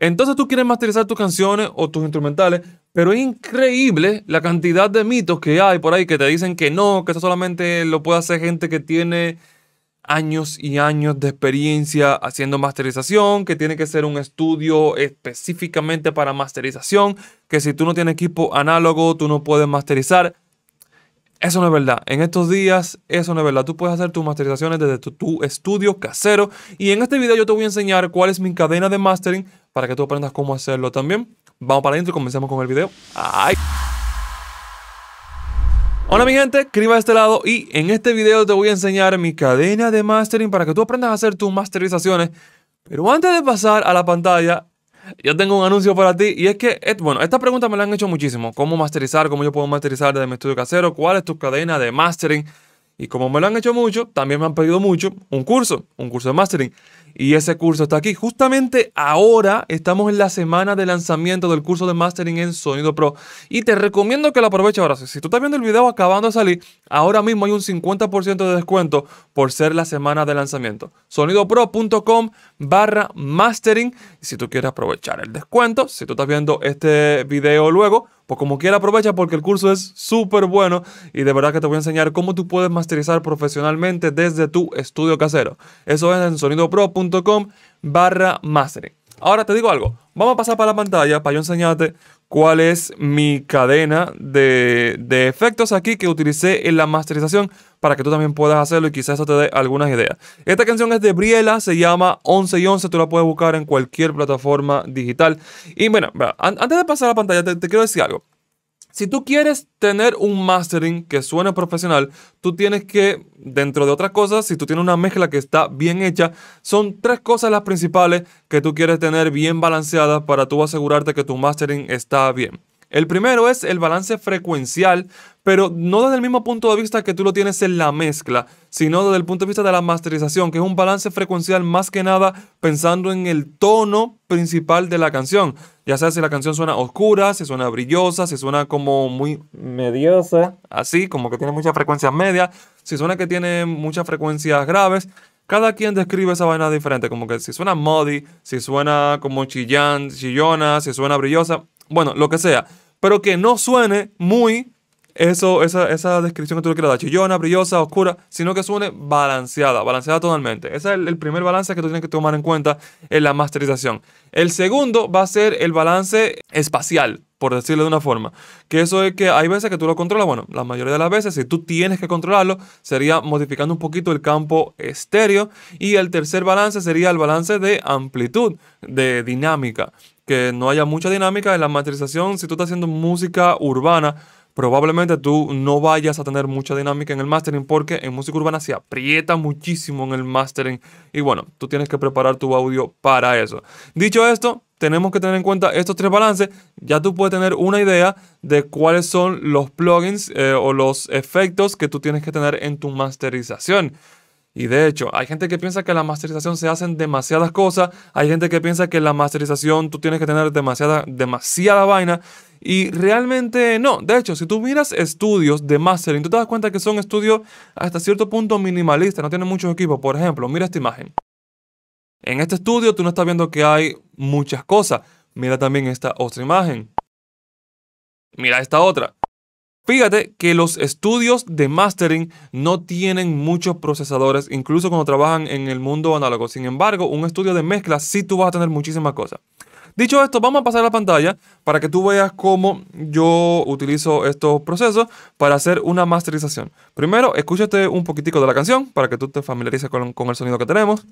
Entonces tú quieres masterizar tus canciones o tus instrumentales, pero es increíble la cantidad de mitos que hay por ahí que te dicen que no, que eso solamente lo puede hacer gente que tiene años y años de experiencia haciendo masterización, que tiene que ser un estudio específicamente para masterización, que si tú no tienes equipo análogo, tú no puedes masterizar. Eso no es verdad. En estos días, eso no es verdad. Tú puedes hacer tus masterizaciones desde tu, tu, estudio casero. Y en este video yo te voy a enseñar cuál es mi cadena de mastering para que tú aprendas cómo hacerlo también. Vamos para adentro y comencemos con el video. ¡Ay! Hola mi gente, escriba de este lado y en este video te voy a enseñar mi cadena de mastering para que tú aprendas a hacer tus masterizaciones. Pero antes de pasar a la pantalla, yo tengo un anuncio para ti y es que, eh, bueno, esta pregunta me la han hecho muchísimo. ¿Cómo masterizar? ¿Cómo yo puedo masterizar desde mi estudio casero? ¿Cuál es tu cadena de mastering? Y como me lo han hecho mucho, también me han pedido mucho un curso, un curso de mastering. Y ese curso está aquí. Justamente ahora estamos en la semana de lanzamiento del curso de mastering en Sonido Pro. Y te recomiendo que lo aproveches ahora. Si tú estás viendo el video acabando de salir, ahora mismo hay un 50% de descuento por ser la semana de lanzamiento. Sonidopro.com barra mastering. Si tú quieres aprovechar el descuento, si tú estás viendo este video luego, pues como quiera aprovecha porque el curso es súper bueno y de verdad que te voy a enseñar cómo tú puedes masterizar profesionalmente desde tu estudio casero. Eso es en sonidopro.com barra mastering. Ahora te digo algo. Vamos a pasar para la pantalla para yo enseñarte cuál es mi cadena de, efectos aquí que utilicé en la masterización para que tú también puedas hacerlo y quizás eso te dé algunas ideas. Esta canción es de Briela, se llama 11 y 11, tú la puedes buscar en cualquier plataforma digital. Y bueno, antes de pasar a la pantalla, te quiero decir algo. Si tú quieres tener un mastering que suene profesional, tú tienes que, dentro de otras cosas, si tú tienes una mezcla que está bien hecha, son tres cosas las principales que tú quieres tener bien balanceadas para tú asegurarte que tu mastering está bien. El primero es el balance frecuencial, pero no desde el mismo punto de vista que tú lo tienes en la mezcla, sino desde el punto de vista de la masterización, que es un balance frecuencial más que nada pensando en el tono principal de la canción. Ya sea si la canción suena oscura, si suena brillosa, si suena como muy mediosa, así como que tiene muchas frecuencias medias, si suena que tiene muchas frecuencias graves. Cada quien describe esa vaina diferente, como que si suena muddy, si suena como chillán, chillona, si suena brillosa, bueno, lo que sea, pero que no suene muy eso, esa, descripción que tú le quieras dar, chillona, brillosa, oscura, sino que suene balanceada, balanceada totalmente. Ese es el, el, primer balance que tú tienes que tomar en cuenta en la masterización. El segundo va a ser el balance espacial, por decirlo de una forma. Que eso es que hay veces que tú lo controlas, bueno, la mayoría de las veces, si tú tienes que controlarlo, sería modificando un poquito el campo estéreo. Y el tercer balance sería el balance de amplitud, de dinámica que no haya mucha dinámica en la masterización. Si tú estás haciendo música urbana, probablemente tú no vayas a tener mucha dinámica en el mastering porque en música urbana se aprieta muchísimo en el mastering y bueno, tú tienes que preparar tu audio para eso. Dicho esto, tenemos que tener en cuenta estos tres balances. Ya tú puedes tener una idea de cuáles son los plugins eh, o los efectos que tú tienes que tener en tu masterización. Y de hecho, hay gente que piensa que la masterización se hacen demasiadas cosas, hay gente que piensa que la masterización tú tienes que tener demasiada, demasiada vaina. Y realmente no. De hecho, si tú miras estudios de mastering, tú te das cuenta que son estudios hasta cierto punto minimalistas, no tienen muchos equipos. Por ejemplo, mira esta imagen. En este estudio tú no estás viendo que hay muchas cosas. Mira también esta otra imagen. Mira esta otra. Fíjate que los estudios de mastering no tienen muchos procesadores, incluso cuando trabajan en el mundo análogo. Sin embargo, un estudio de mezcla sí tú vas a tener muchísimas cosas. Dicho esto, vamos a pasar a la pantalla para que tú veas cómo yo utilizo estos procesos para hacer una masterización. Primero, escúchate un poquitico de la canción para que tú te familiarices con, con el sonido que tenemos.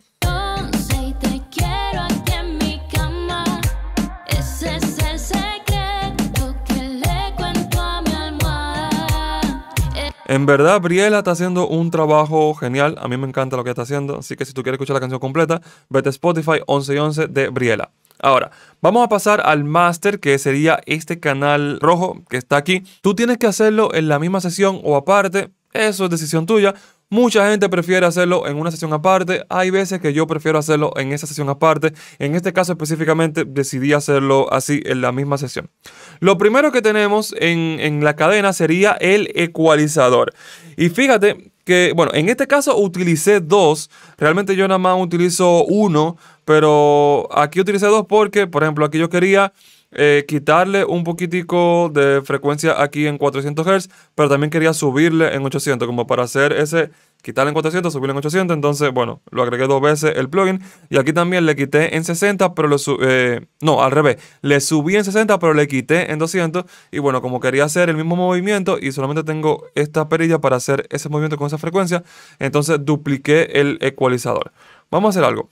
En verdad, Briela está haciendo un trabajo genial. A mí me encanta lo que está haciendo. Así que si tú quieres escuchar la canción completa, vete a Spotify 11 de Briela. Ahora, vamos a pasar al máster, que sería este canal rojo que está aquí. Tú tienes que hacerlo en la misma sesión o aparte. Eso es decisión tuya, Mucha gente prefiere hacerlo en una sesión aparte. Hay veces que yo prefiero hacerlo en esa sesión aparte. En este caso específicamente decidí hacerlo así en la misma sesión. Lo primero que tenemos en, la cadena sería el ecualizador. Y fíjate que, bueno, en este caso utilicé dos. Realmente yo nada más utilizo uno. Pero aquí utilicé dos porque, por ejemplo, aquí yo quería eh, quitarle un poquitico de frecuencia aquí en 400 Hz, pero también quería subirle en 800, como para hacer ese quitarle en 400, subirle en 800. Entonces, bueno, lo agregué dos veces el plugin. Y aquí también le quité en 60, pero lo subí. Eh, no, al revés. Le subí en 60, pero le quité en 200. Y bueno, como quería hacer el mismo movimiento y solamente tengo esta perilla para hacer ese movimiento con esa frecuencia, entonces dupliqué el ecualizador. Vamos a hacer algo.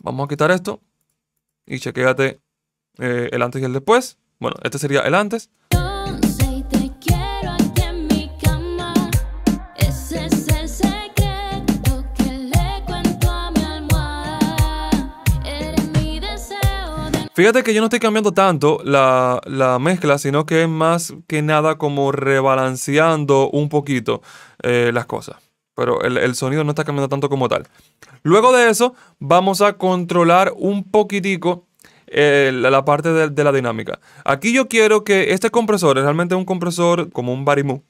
Vamos a quitar esto. Y chequéate eh, el antes y el después. Bueno, este sería el antes. Fíjate que yo no estoy cambiando tanto la, mezcla, sino que es más que nada como rebalanceando un poquito eh, las cosas. Pero el, el, sonido no está cambiando tanto como tal. Luego de eso, vamos a controlar un poquitico eh, la, parte de, la dinámica. Aquí yo quiero que este compresor es realmente un compresor como un barimú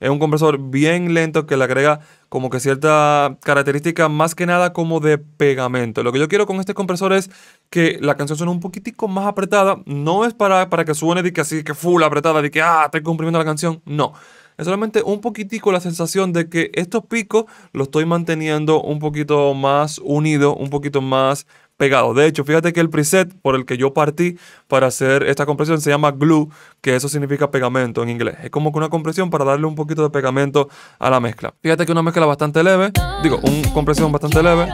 Es un compresor bien lento que le agrega como que cierta característica más que nada como de pegamento. Lo que yo quiero con este compresor es que la canción suene un poquitico más apretada. No es para, para que suene de que así, que full apretada, de que ah, estoy comprimiendo la canción. No es solamente un poquitico la sensación de que estos picos los estoy manteniendo un poquito más unidos, un poquito más pegado. De hecho, fíjate que el preset por el que yo partí para hacer esta compresión se llama glue, que eso significa pegamento en inglés. Es como que una compresión para darle un poquito de pegamento a la mezcla. Fíjate que una mezcla bastante leve, digo, una compresión bastante leve.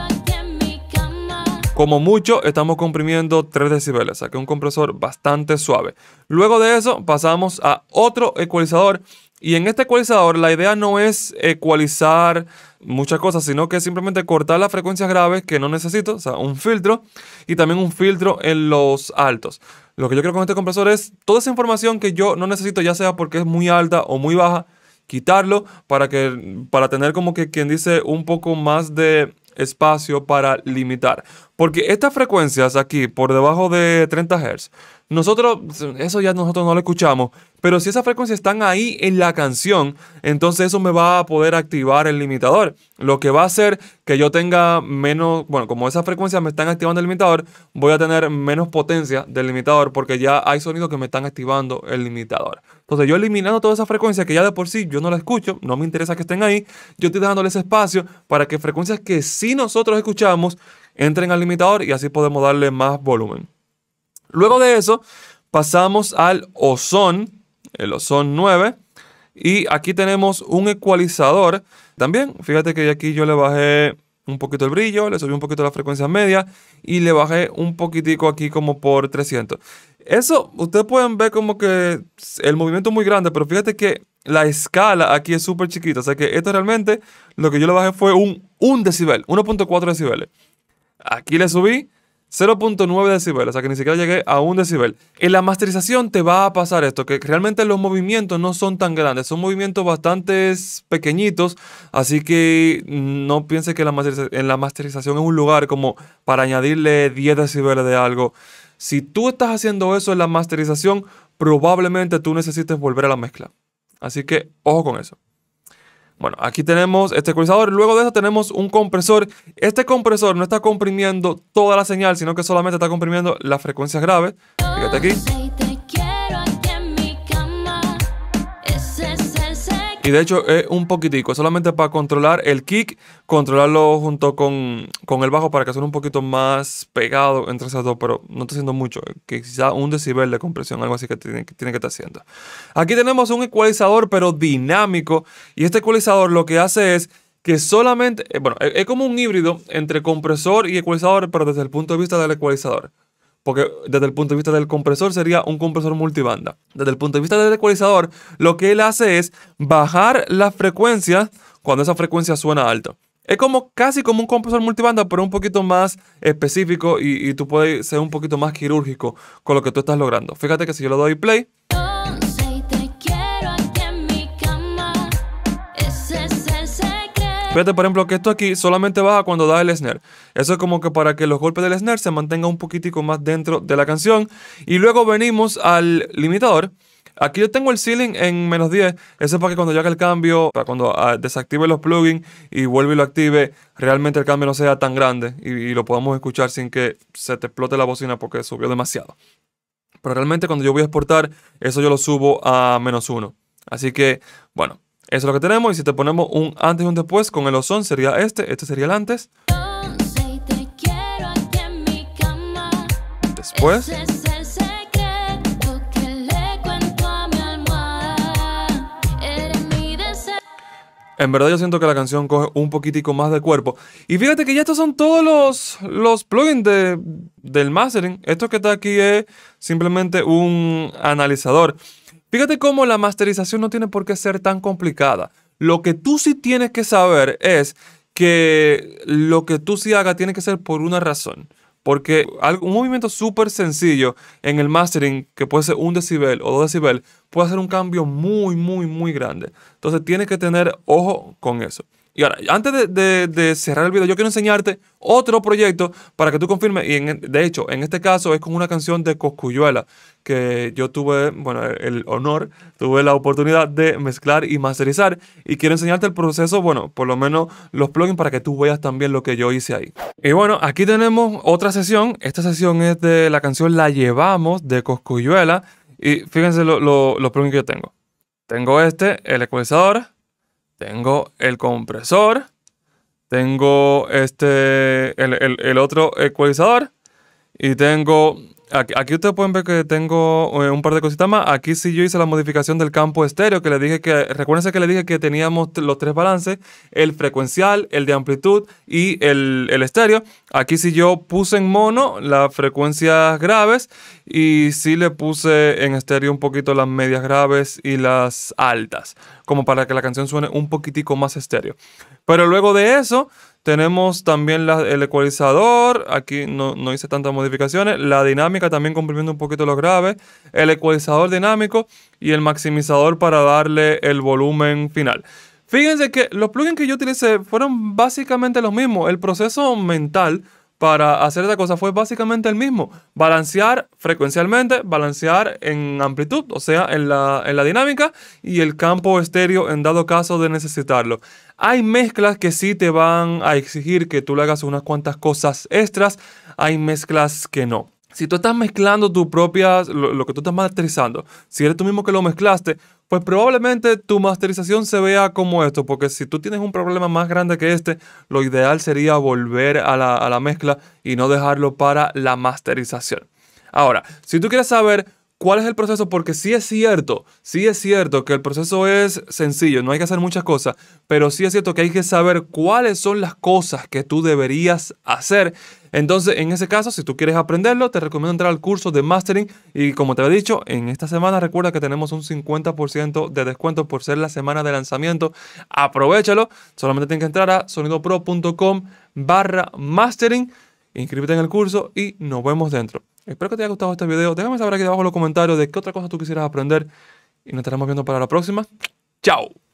Como mucho, estamos comprimiendo 3 decibeles, o sea que es un compresor bastante suave. Luego de eso, pasamos a otro ecualizador y en este ecualizador la idea no es ecualizar muchas cosas, sino que simplemente cortar las frecuencias graves que no necesito, o sea, un filtro y también un filtro en los altos. Lo que yo quiero con este compresor es toda esa información que yo no necesito, ya sea porque es muy alta o muy baja, quitarlo para, que, para tener como que quien dice un poco más de espacio para limitar. Porque estas frecuencias aquí, por debajo de 30 Hz, nosotros, eso ya nosotros no lo escuchamos, pero si esas frecuencias están ahí en la canción, entonces eso me va a poder activar el limitador. Lo que va a hacer que yo tenga menos, bueno, como esas frecuencias me están activando el limitador, voy a tener menos potencia del limitador porque ya hay sonidos que me están activando el limitador. Entonces yo eliminando todas esas frecuencias que ya de por sí yo no la escucho, no me interesa que estén ahí, yo estoy dejándole ese espacio para que frecuencias que sí nosotros escuchamos entren al limitador y así podemos darle más volumen. Luego de eso, pasamos al ozón, el ozón 9, y aquí tenemos un ecualizador. También, fíjate que aquí yo le bajé un poquito el brillo, le subí un poquito la frecuencia media y le bajé un poquitico aquí como por 300. Eso, ustedes pueden ver como que el movimiento es muy grande, pero fíjate que la escala aquí es súper chiquita. O sea que esto realmente, lo que yo le bajé fue un, un decibel, 1.4 decibeles. Aquí le subí 0.9 decibel, o sea que ni siquiera llegué a un decibel. En la masterización te va a pasar esto, que realmente los movimientos no son tan grandes, son movimientos bastante pequeñitos, así que no pienses que la en la masterización es un lugar como para añadirle 10 decibeles de algo. Si tú estás haciendo eso en la masterización, probablemente tú necesites volver a la mezcla. Así que ojo con eso. Bueno, aquí tenemos este ecualizador. Luego de eso tenemos un compresor. Este compresor no está comprimiendo toda la señal, sino que solamente está comprimiendo las frecuencias graves. Fíjate aquí. Y de hecho es un poquitico, solamente para controlar el kick, controlarlo junto con, con el bajo para que suene un poquito más pegado entre esas dos, pero no está haciendo mucho, eh, que quizá un decibel de compresión, algo así que tiene, que tiene que estar haciendo. Aquí tenemos un ecualizador, pero dinámico, y este ecualizador lo que hace es que solamente, eh, bueno, es como un híbrido entre compresor y ecualizador, pero desde el punto de vista del ecualizador porque desde el punto de vista del compresor sería un compresor multibanda. Desde el punto de vista del ecualizador, lo que él hace es bajar la frecuencia cuando esa frecuencia suena alta. Es como casi como un compresor multibanda, pero un poquito más específico y, y tú puedes ser un poquito más quirúrgico con lo que tú estás logrando. Fíjate que si yo le doy play, Fíjate, por ejemplo, que esto aquí solamente baja cuando da el snare. Eso es como que para que los golpes del snare se mantengan un poquitico más dentro de la canción. Y luego venimos al limitador. Aquí yo tengo el ceiling en menos 10. Eso es para que cuando yo haga el cambio, para cuando ah, desactive los plugins y vuelve y lo active, realmente el cambio no sea tan grande y, y lo podamos escuchar sin que se te explote la bocina porque subió demasiado. Pero realmente cuando yo voy a exportar, eso yo lo subo a menos 1. Así que, bueno, eso es lo que tenemos. Y si te ponemos un antes y un después con el ozón sería este. Este sería el antes. Después. En verdad yo siento que la canción coge un poquitico más de cuerpo. Y fíjate que ya estos son todos los, los plugins de, del mastering. Esto que está aquí es simplemente un analizador. Fíjate cómo la masterización no tiene por qué ser tan complicada. Lo que tú sí tienes que saber es que lo que tú sí hagas tiene que ser por una razón. Porque un movimiento súper sencillo en el mastering, que puede ser un decibel o dos decibel, puede hacer un cambio muy, muy, muy grande. Entonces tienes que tener ojo con eso. Y ahora, antes de, cerrar el video, yo quiero enseñarte otro proyecto para que tú confirmes. Y de hecho, en este caso es con una canción de Coscuyuela, que yo tuve, bueno, el honor, tuve la oportunidad de mezclar y masterizar. Y quiero enseñarte el proceso, bueno, por lo menos los plugins para que tú veas también lo que yo hice ahí. Y bueno, aquí tenemos otra sesión. Esta sesión es de la canción La Llevamos de Coscuyuela. Y fíjense los plugins que yo tengo. Tengo este, el ecualizador tengo el compresor. Tengo este, el, otro ecualizador. Y tengo Aquí, ustedes pueden ver que tengo eh, un par de cositas más. Aquí sí yo hice la modificación del campo estéreo, que le dije que, recuérdense que le dije que teníamos los tres balances, el frecuencial, el de amplitud y el, el estéreo. Aquí sí yo puse en mono las frecuencias graves y sí le puse en estéreo un poquito las medias graves y las altas, como para que la canción suene un poquitico más estéreo. Pero luego de eso, tenemos también el ecualizador, aquí no, no, hice tantas modificaciones, la dinámica también comprimiendo un poquito los graves, el ecualizador dinámico y el maximizador para darle el volumen final. Fíjense que los plugins que yo utilicé fueron básicamente los mismos, el proceso mental para hacer esta cosa fue básicamente el mismo. Balancear frecuencialmente, balancear en amplitud, o sea, en la, en la dinámica y el campo estéreo en dado caso de necesitarlo. Hay mezclas que sí te van a exigir que tú le hagas unas cuantas cosas extras, hay mezclas que no si tú estás mezclando tu propia. lo, que tú estás masterizando, si eres tú mismo que lo mezclaste, pues probablemente tu masterización se vea como esto, porque si tú tienes un problema más grande que este, lo ideal sería volver a la, a la mezcla y no dejarlo para la masterización. Ahora, si tú quieres saber ¿Cuál es el proceso? Porque sí es cierto, sí es cierto que el proceso es sencillo, no hay que hacer muchas cosas, pero sí es cierto que hay que saber cuáles son las cosas que tú deberías hacer. Entonces, en ese caso, si tú quieres aprenderlo, te recomiendo entrar al curso de Mastering y como te había dicho, en esta semana recuerda que tenemos un 50% de descuento por ser la semana de lanzamiento. Aprovechalo, solamente tienes que entrar a sonidopro.com barra Mastering, inscríbete en el curso y nos vemos dentro. Espero que te haya gustado este video. Déjame saber aquí abajo en los comentarios de qué otra cosa tú quisieras aprender. Y nos estaremos viendo para la próxima. ¡Chao!